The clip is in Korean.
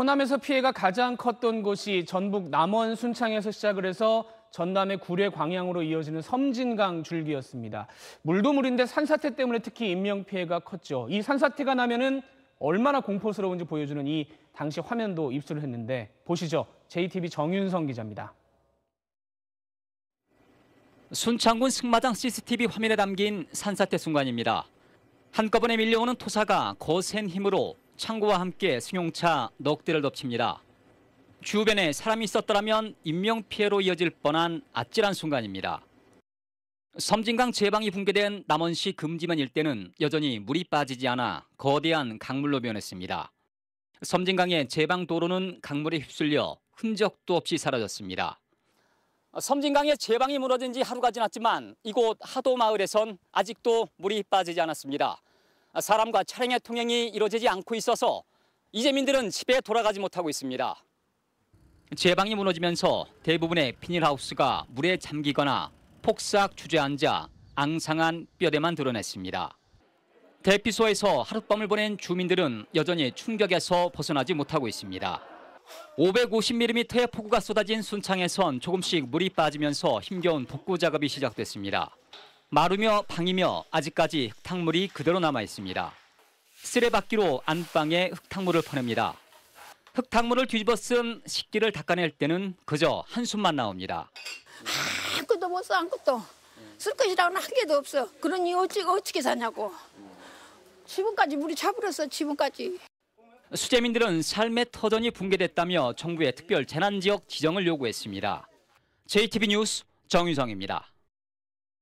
호남에서 피해가 가장 컸던 곳이 전북 남원 순창에서 시작을 해서 전남의 구례 광양으로 이어지는 섬진강 줄기였습니다. 물도 물인데 산사태 때문에 특히 인명 피해가 컸죠. 이 산사태가 나면은 얼마나 공포스러운지 보여주는 이 당시 화면도 입수를 했는데 보시죠. JTBC 정윤성 기자입니다. 순창군 승마장 CCTV 화면에 담긴 산사태 순간입니다. 한꺼번에 밀려오는 토사가 거센 힘으로 창고와 함께 승용차 넉 대를 덮칩니다. 주변에 사람이 있었더라면 인명피해로 이어질 뻔한 아찔한 순간입니다. 섬진강 제방이 붕괴된 남원시 금지면 일대는 여전히 물이 빠지지 않아 거대한 강물로 변했습니다. 섬진강의 제방 도로는 강물에 휩쓸려 흔적도 없이 사라졌습니다. 섬진강의 제방이 무너진 지 하루가 지났지만 이곳 하도마을에선 아직도 물이 빠지지 않았습니다. 사람과 차량의 통행이 이루어지지 않고 있어서 이재민들은 집에 돌아가지 못하고 있습니다. 제방이 무너지면서 대부분의 비닐하우스가 물에 잠기거나 폭삭 주저앉아 앙상한 뼈대만 드러냈습니다. 대피소에서 하룻밤을 보낸 주민들은 여전히 충격에서 벗어나지 못하고 있습니다. 550mm의 폭우가 쏟아진 순창에선 조금씩 물이 빠지면서 힘겨운 복구 작업이 시작됐습니다. 마르며 방이며 아직까지 흙탕물이 그대로 남아 있습니다. 쓰레받기로 안방에 흙탕물을 퍼냅니다. 흙탕물을 뒤집어 쓴 식기를 닦아낼 때는 그저 한숨만 나옵니다. 아무것도 못 써, 아무것도. 쓸 것이라고는 한 개도 없어. 그러니 어찌, 어떻게 사냐고. 지붕까지 물이 차버렸어, 지붕까지. 수재민들은 삶의 터전이 붕괴됐다며 정부의 특별 재난지역 지정을 요구했습니다. JTB 뉴스 정유성입니다.